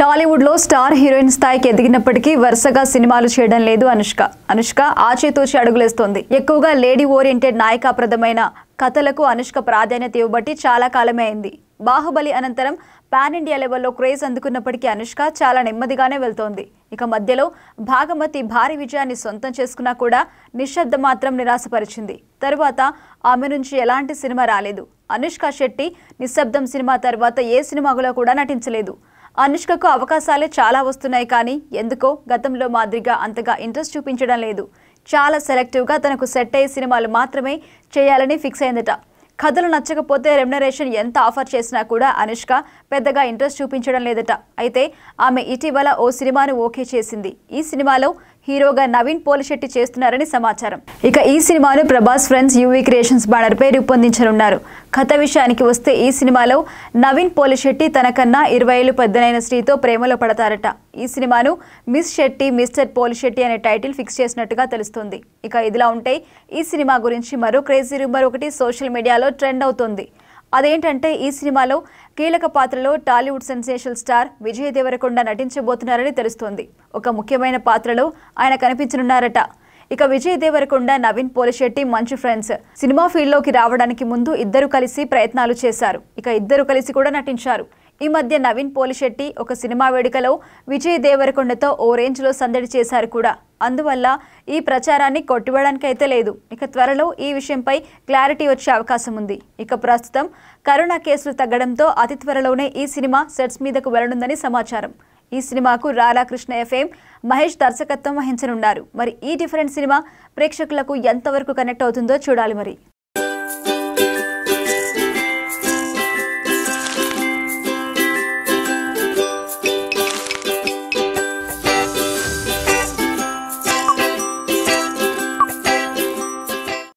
టాలీవుడ్లో star heroine స్థాయికి ఎదిగినప్పటికీ వరుసగా సినిమాలు చేయడం లేదు అనుష్క అనుష్క ఆచితూచి అడుగులేస్తోంది ఎక్కువగా లేడీ ఓరియంటెడ్ నాయకాప్రదమైన కథలకు అనుష్క ప్రాధాన్యత ఇవ్వబట్టి చాలా కాలమే అయింది బాహుబలి అనంతరం పాన్ ఇండియా లెవెల్లో క్రేజ్ అందుకున్నప్పటికీ అనుష్క చాలా నెమ్మదిగానే వెళ్తోంది ఇక మధ్యలో భాగమతి భారీ విజయాన్ని సొంతం చేసుకున్నా కూడా నిశ్శబ్ద మాత్రం నిరాశపరిచింది తరువాత ఆమె నుంచి ఎలాంటి సినిమా రాలేదు అనుష్క శెట్టి నిశ్శబ్దం సినిమా తర్వాత ఏ సినిమాలో కూడా నటించలేదు అనుష్కకు అవకాశాలే చాలా వస్తున్నాయి కానీ ఎందుకో గతంలో మాదిరిగా అంతగా ఇంట్రెస్ట్ చూపించడం లేదు చాలా సెలెక్టివ్గా తనకు సెట్ అయ్యే సినిమాలు మాత్రమే చేయాలని ఫిక్స్ అయిందట కథలు నచ్చకపోతే రెమ్యునరేషన్ ఎంత ఆఫర్ చేసినా కూడా అనుష్క పెద్దగా ఇంట్రెస్ట్ చూపించడం లేదట అయితే ఆమె ఇటీవల ఓ సినిమాను ఓకే చేసింది ఈ సినిమాలో హీరోగా నవీన్ పోలిశెట్టి చేస్తున్నారని సమాచారం ఇక ఈ సినిమాను ప్రభాస్ ఫ్రెండ్స్ యూవీ క్రియేషన్స్ బ్యానర్పై రూపొందించనున్నారు కథ విషయానికి వస్తే ఈ సినిమాలో నవీన్ పోలిశెట్టి తనకన్నా ఇరవై ఏళ్ళు పెద్దనైన స్త్రీతో ప్రేమలో పడతారట ఈ సినిమాను మిస్ శెట్టి మిస్టర్ పోలిశెట్టి అనే టైటిల్ ఫిక్స్ చేసినట్టుగా తెలుస్తుంది ఇక ఇదిలా ఉంటే ఈ సినిమా గురించి మరో క్రేజీ రూమర్ ఒకటి సోషల్ మీడియాలో ట్రెండ్ అవుతుంది అదేంటంటే ఈ సినిమాలో కీలక పాత్రలో Tollywood sensation star Vijay Deverakonda నటించబోతున్నారని తెలుస్తోంది ఒక ముఖ్యమైన పాత్రలో ఆయన కనిపించనున్నారట ఇక విజయ్ దేవరకొండ నవీన్ పోలిశెట్టి మంచి ఫ్రెండ్స్ సినిమా ఫీల్డ్లోకి రావడానికి ముందు ఇద్దరు కలిసి ప్రయత్నాలు చేశారు ఇక ఇద్దరు కలిసి కూడా నటించారు ఈ మధ్య నవీన్ పోలిశెట్టి ఒక సినిమా వేడుకలో విజయ్ దేవరకొండతో ఓ రేంజ్లో సందడి చేశారు కూడా అందువల్ల ఈ ప్రచారాన్ని కొట్టివేయడానికైతే లేదు ఇక త్వరలో ఈ విషయంపై క్లారిటీ వచ్చే అవకాశం ఉంది ఇక ప్రస్తుతం కరోనా కేసులు తగ్గడంతో అతి త్వరలోనే ఈ సినిమా సెట్స్ మీదకు వెళ్లనుందని సమాచారం ఈ సినిమాకు రాధాకృష్ణ ఎఫ్ఎం మహేష్ దర్శకత్వం వహించనున్నారు మరి ఈ డిఫరెంట్ సినిమా ప్రేక్షకులకు ఎంతవరకు కనెక్ట్ అవుతుందో చూడాలి మరి